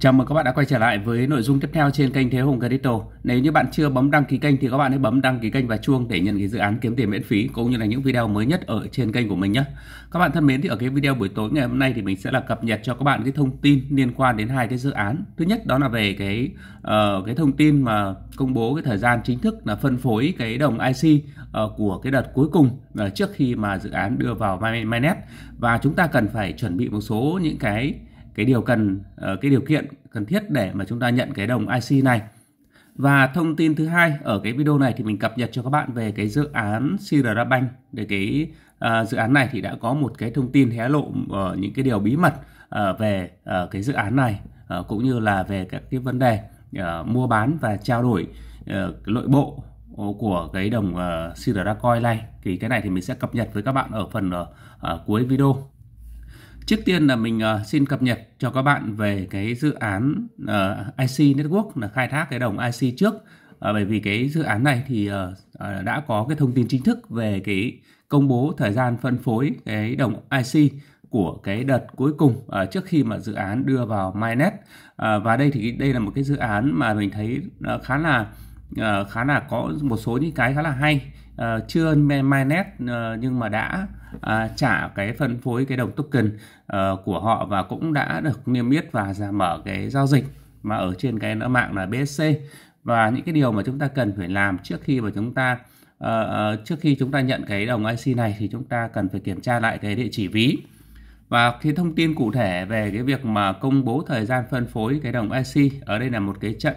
Chào mừng các bạn đã quay trở lại với nội dung tiếp theo trên kênh Thế Hùng Crypto. Nếu như bạn chưa bấm đăng ký kênh thì các bạn hãy bấm đăng ký kênh và chuông để nhận cái dự án kiếm tiền miễn phí cũng như là những video mới nhất ở trên kênh của mình nhé. Các bạn thân mến thì ở cái video buổi tối ngày hôm nay thì mình sẽ là cập nhật cho các bạn cái thông tin liên quan đến hai cái dự án. Thứ nhất đó là về cái uh, cái thông tin mà công bố cái thời gian chính thức là phân phối cái đồng IC uh, ờ, của cái đợt cuối cùng uh, trước khi mà dự án đưa vào mainnet và chúng ta cần phải chuẩn bị một số những cái cái điều cần ờ, cái điều kiện cần thiết để mà chúng ta nhận cái đồng IC này. Và thông tin thứ hai ở cái video này thì mình cập nhật cho các bạn về cái dự án Sierra Bank để cái uh, dự án này thì đã có một cái thông tin hé lộ uh, những cái điều bí mật uh, về uh, cái dự án này uh, cũng như là về các cái vấn đề uh, mua bán và trao đổi uh, nội bộ của cái đồng uh, Sierra Coin này thì cái này thì mình sẽ cập nhật với các bạn ở phần uh, uh, cuối video. Trước tiên là mình uh, xin cập nhật cho các bạn về cái dự án uh, ờ, IC Network là khai thác cái đồng IC trước uh, bởi vì cái dự án này thì uh, uh, đã có cái thông tin chính thức về cái công bố thời gian phân phối cái đồng IC của cái đợt cuối cùng uh, trước khi mà dự án đưa vào mainnet uh, và đây thì đây là một cái dự án mà mình thấy uh, khá là Ờ, khá là có một số những cái khá là hay uh, chưa mai nét ờ, nhưng mà đã uh, trả cái phân phối cái đồng token uh, của họ và cũng đã được niêm yết và ra mở cái giao dịch mà ở trên cái mạng là BSC và những cái điều mà chúng ta cần phải làm trước khi mà chúng ta uh, trước khi chúng ta nhận cái đồng IC này thì chúng ta cần phải kiểm tra lại cái địa chỉ ví và cái thông tin cụ thể về cái việc mà công bố thời gian phân phối cái đồng IC ở đây là một cái trận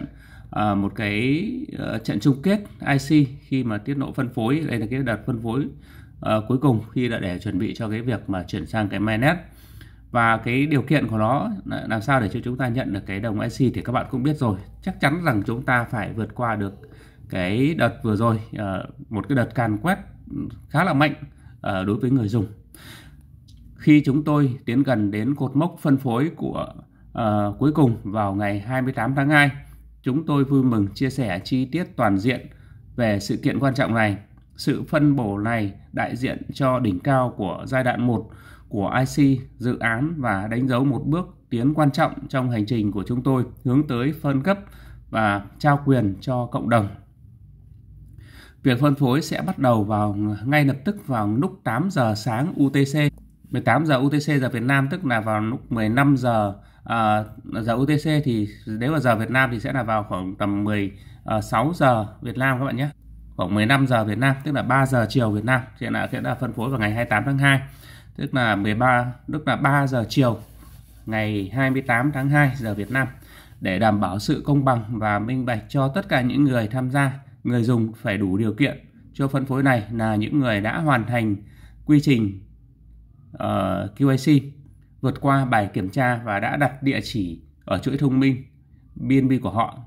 À, một cái ờ, trận chung kết IC khi mà tiết lộ phân phối đây là cái đợt phân phối ờ, cuối cùng khi đã để chuẩn bị cho cái việc mà chuyển sang cái mainnet và cái điều kiện của nó làm sao để cho chúng ta nhận được cái đồng IC thì các bạn cũng biết rồi chắc chắn rằng chúng ta phải vượt qua được cái đợt vừa rồi ờ, một cái đợt càn quét khá là mạnh đối với người dùng khi chúng tôi tiến gần đến cột mốc phân phối của uh, cuối cùng vào ngày 28 tháng 2 chúng tôi vui mừng chia sẻ chi tiết toàn diện về sự kiện quan trọng này. Sự phân bổ này đại diện cho đỉnh cao của giai đoạn 1 của IC dự án và đánh dấu một bước tiến quan trọng trong hành trình của chúng tôi hướng tới phân cấp và trao quyền cho cộng đồng. Việc phân phối sẽ bắt đầu vào ngay lập tức vào lúc 8 giờ sáng UTC, 18 giờ UTC giờ Việt Nam tức là vào lúc 15 giờ à, ờ, giờ UTC thì nếu mà giờ Việt Nam thì sẽ là vào khoảng tầm 16 ờ, giờ Việt Nam các bạn nhé khoảng 15 giờ Việt Nam tức là 3 giờ chiều Việt Nam hiện là sẽ là phân phối vào ngày 28 tháng 2 tức là 13 tức là 3 giờ chiều ngày 28 tháng 2 giờ Việt Nam để đảm bảo sự công bằng và minh bạch cho tất cả những người tham gia người dùng phải đủ điều kiện cho phân phối này là những người đã hoàn thành quy trình uh, ờ, QIC vượt qua bài kiểm tra và đã đặt địa chỉ ở chuỗi thông minh BNB của họ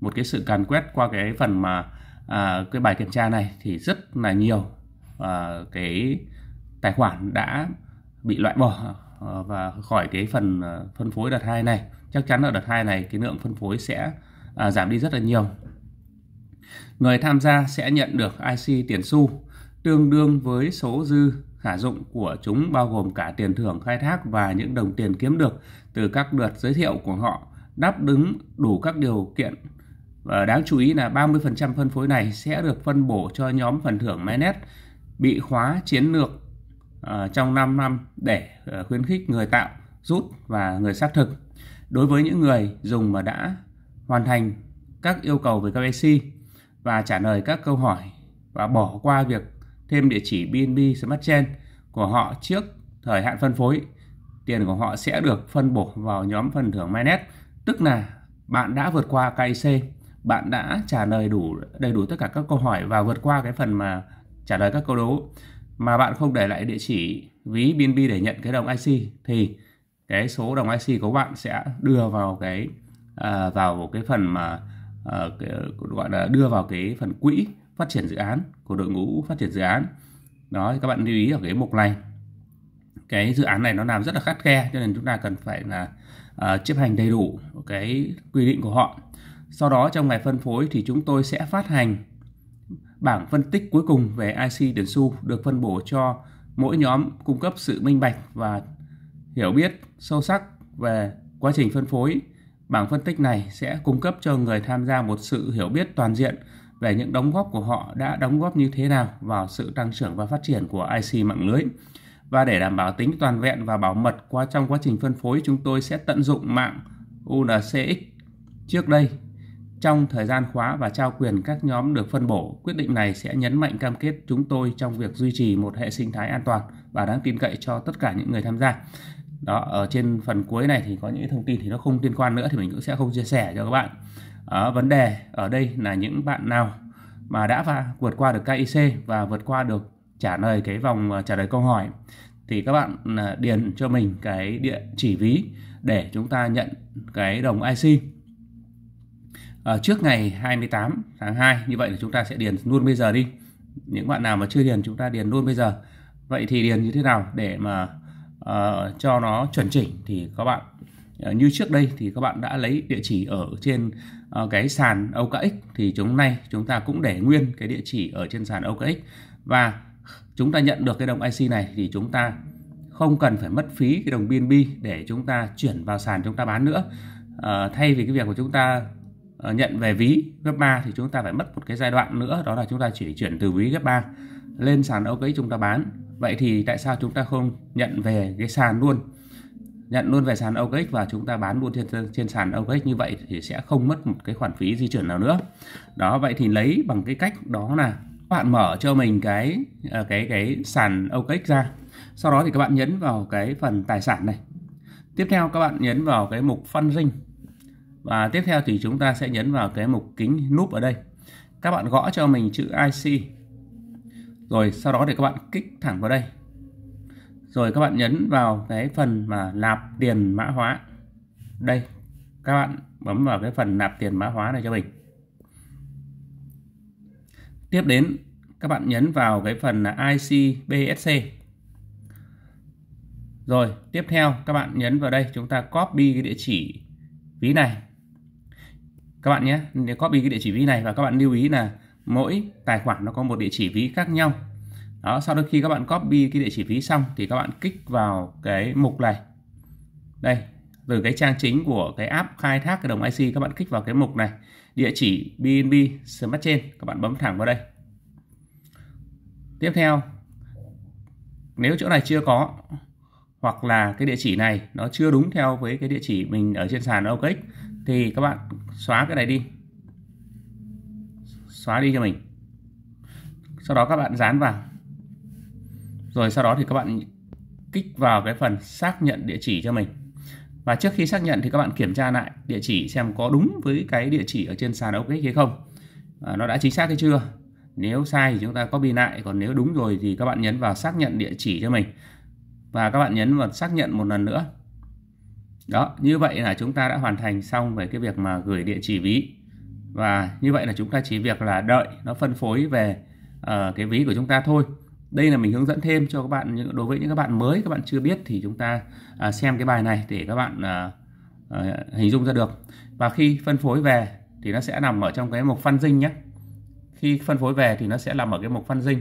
một cái sự càn quét qua cái phần mà à, cái bài kiểm tra này thì rất là nhiều à, cái tài khoản đã bị loại bỏ à, và khỏi cái phần à, phân phối đợt hai này chắc chắn ở đợt hai này cái lượng phân phối sẽ à, giảm đi rất là nhiều người tham gia sẽ nhận được IC tiền xu tương đương với số dư Khả dụng của chúng bao gồm cả tiền thưởng khai thác và những đồng tiền kiếm được từ các đợt giới thiệu của họ đáp ứng đủ các điều kiện. Và đáng chú ý là 30% phân phối này sẽ được phân bổ cho nhóm phần thưởng MyNet bị khóa chiến lược ờ, trong 5 năm để ờ, khuyến khích người tạo, rút và người xác thực. Đối với những người dùng mà đã hoàn thành các yêu cầu về KYC và trả lời các câu hỏi và bỏ qua việc thêm địa chỉ BNB Smart Chain của họ trước thời hạn phân phối, tiền của họ sẽ được phân bổ vào nhóm phần thưởng MyNet, tức là bạn đã vượt qua KIC, bạn đã trả lời đủ đầy đủ tất cả các câu hỏi và vượt qua cái phần mà trả lời các câu đố mà bạn không để lại địa chỉ ví BNB để nhận cái đồng IC thì cái số đồng IC của bạn sẽ đưa vào cái uh, vào cái phần mà uh, cái, gọi là đưa vào cái phần quỹ phát triển dự án của đội ngũ phát triển dự án đó thì các bạn lưu ý ở cái mục này cái dự án này nó làm rất là khắt khe cho nên chúng ta cần phải là uh, chấp hành đầy đủ cái quy định của họ sau đó trong ngày phân phối thì chúng tôi sẽ phát hành bảng phân tích cuối cùng về IC Điển Xu được phân bổ cho mỗi nhóm cung cấp sự minh bạch và hiểu biết sâu sắc về quá trình phân phối. Bảng phân tích này sẽ cung cấp cho người tham gia một sự hiểu biết toàn diện về những đóng góp của họ đã đóng góp như thế nào vào sự tăng trưởng và phát triển của IC mạng lưới. Và để đảm bảo tính toàn vẹn và bảo mật qua trong quá trình phân phối, chúng tôi sẽ tận dụng mạng UNCX trước đây trong thời gian khóa và trao quyền các nhóm được phân bổ. Quyết định này sẽ nhấn mạnh cam kết chúng tôi trong việc duy trì một hệ sinh thái an toàn và đáng tin cậy cho tất cả những người tham gia đó ở trên phần cuối này thì có những thông tin thì nó không liên quan nữa thì mình cũng sẽ không chia sẻ cho các bạn à, vấn đề ở đây là những bạn nào mà đã và vượt qua được KIC và vượt qua được trả lời cái vòng à, trả lời câu hỏi thì các bạn à, điền cho mình cái địa chỉ ví để chúng ta nhận cái đồng IC à, ờ, trước ngày 28 tháng 2 như vậy là chúng ta sẽ điền luôn bây giờ đi những bạn nào mà chưa điền chúng ta điền luôn bây giờ vậy thì điền như thế nào để mà Ờ, cho nó chuẩn chỉnh thì các bạn ờ, như trước đây thì các bạn đã lấy địa chỉ ở trên ờ, cái sàn OKX thì chúng nay chúng ta cũng để nguyên cái địa chỉ ở trên sàn OKX và chúng ta nhận được cái đồng IC này thì chúng ta không cần phải mất phí cái đồng BNB để chúng ta chuyển vào sàn chúng ta bán nữa uh, thay vì cái việc của chúng ta nhận về ví web 3 thì chúng ta phải mất một cái giai đoạn nữa đó là chúng ta chỉ chuyển từ ví web 3 lên sàn OKX chúng ta bán Vậy thì tại sao chúng ta không nhận về cái sàn luôn? Nhận luôn về sàn OKX và chúng ta bán luôn trên trên sàn OKX như vậy thì sẽ không mất một cái khoản phí di chuyển nào nữa. Đó vậy thì lấy bằng cái cách đó là bạn mở cho mình cái ờ, cái cái sàn OKX ra. Sau đó thì các bạn nhấn vào cái phần tài sản này. Tiếp theo các bạn nhấn vào cái mục funding. Và tiếp theo thì chúng ta sẽ nhấn vào cái mục kính núp ở đây. Các bạn gõ cho mình chữ IC rồi sau đó thì các bạn kích thẳng vào đây rồi các bạn nhấn vào cái phần mà nạp tiền mã hóa đây các bạn bấm vào cái phần nạp tiền mã hóa này cho mình tiếp đến các bạn nhấn vào cái phần là ICBSC rồi tiếp theo các bạn nhấn vào đây chúng ta copy cái địa chỉ ví này các bạn nhé copy cái địa chỉ ví này và các bạn lưu ý là mỗi tài khoản nó có một địa chỉ ví khác nhau đó sau đó khi các bạn copy cái địa chỉ ví xong thì các bạn kích vào cái mục này đây từ cái trang chính của cái app khai thác cái đồng IC các bạn kích vào cái mục này địa chỉ BNB Smart Chain các bạn bấm thẳng vào đây tiếp theo nếu chỗ này chưa có hoặc là cái địa chỉ này nó chưa đúng theo với cái địa chỉ mình ở trên sàn OKX thì các bạn xóa cái này đi xóa đi cho mình sau đó các bạn dán vào rồi sau đó thì các bạn kích vào cái phần xác nhận địa chỉ cho mình và trước khi xác nhận thì các bạn kiểm tra lại địa chỉ xem có đúng với cái địa chỉ ở trên sàn OKX hay không à, nó đã chính xác hay chưa nếu sai thì chúng ta copy lại còn nếu đúng rồi thì các bạn nhấn vào xác nhận địa chỉ cho mình và các bạn nhấn vào xác nhận một lần nữa đó như vậy là chúng ta đã hoàn thành xong về cái việc mà gửi địa chỉ ví và như vậy là chúng ta chỉ việc là đợi nó phân phối về uh, cái ví của chúng ta thôi đây là mình hướng dẫn thêm cho các bạn những đối với những các bạn mới các bạn chưa biết thì chúng ta uh, xem cái bài này để các bạn uh, uh, hình dung ra được và khi phân phối về thì nó sẽ nằm ở trong cái mục phân dinh nhé khi phân phối về thì nó sẽ nằm ở cái mục phân dinh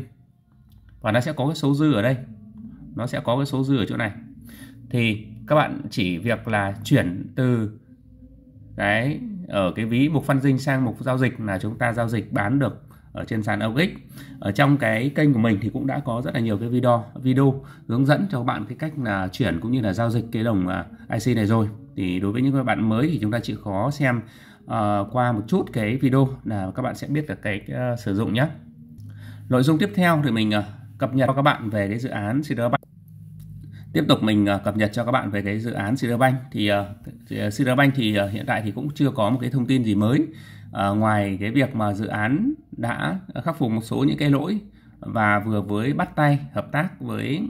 và nó sẽ có cái số dư ở đây nó sẽ có cái số dư ở chỗ này thì các bạn chỉ việc là chuyển từ cái ừ. ở cái ví mục phân dinh sang mục giao dịch là chúng ta giao dịch bán được ở trên sàn OX ở trong cái kênh của mình thì cũng đã có rất là nhiều cái video video hướng dẫn cho các bạn cái cách là chuyển cũng như là giao dịch cái đồng à, IC này rồi thì đối với những các bạn mới thì chúng ta chịu khó xem uh, qua một chút cái video là các bạn sẽ biết được cái uh, ờ, sử dụng nhé nội dung tiếp theo thì mình uh, cập nhật cho các bạn về cái dự án Cedar Bank tiếp tục mình à, cập nhật cho các bạn về cái dự án Siderbank thì uh, à, Siderbank thì à, hiện tại thì cũng chưa có một cái thông tin gì mới ngoài cái việc mà dự án đã khắc phục một số những cái lỗi và vừa với bắt tay hợp tác với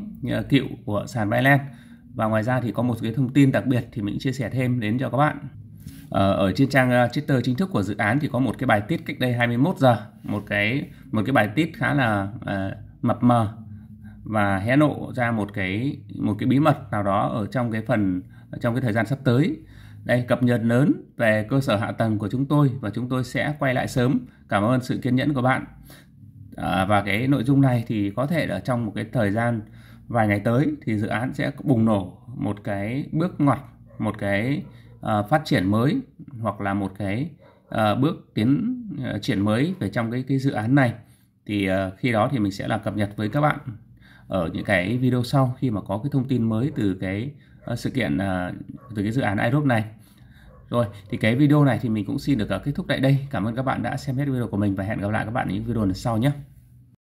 cựu của sàn Binance và ngoài ra thì có một cái thông tin đặc biệt thì mình chia sẻ thêm đến cho các bạn ờ, ở trên trang Twitter chính thức của dự án thì có một cái bài tiết cách đây 21 giờ một cái một cái bài tiết khá là mập mờ và hé lộ ra một cái một cái bí mật nào đó ở trong cái phần trong cái thời gian sắp tới. Đây cập nhật lớn về cơ sở hạ tầng của chúng tôi và chúng tôi sẽ quay lại sớm. Cảm ơn sự kiên nhẫn của bạn. À, và cái nội dung này thì có thể là trong một cái thời gian vài ngày tới thì dự án sẽ bùng nổ một cái bước ngoặt, một cái uh, phát triển mới hoặc là một cái uh, bước tiến uh, triển mới về trong cái cái dự án này thì uh, khi đó thì mình sẽ là cập nhật với các bạn ở những cái video sau khi mà có cái thông tin mới từ cái ờ, sự kiện ờ, từ cái dự án iRob này rồi thì cái video này thì mình cũng xin được ờ, kết thúc tại đây cảm ơn các bạn đã xem hết video của mình và hẹn gặp lại các bạn ở những video lần sau nhé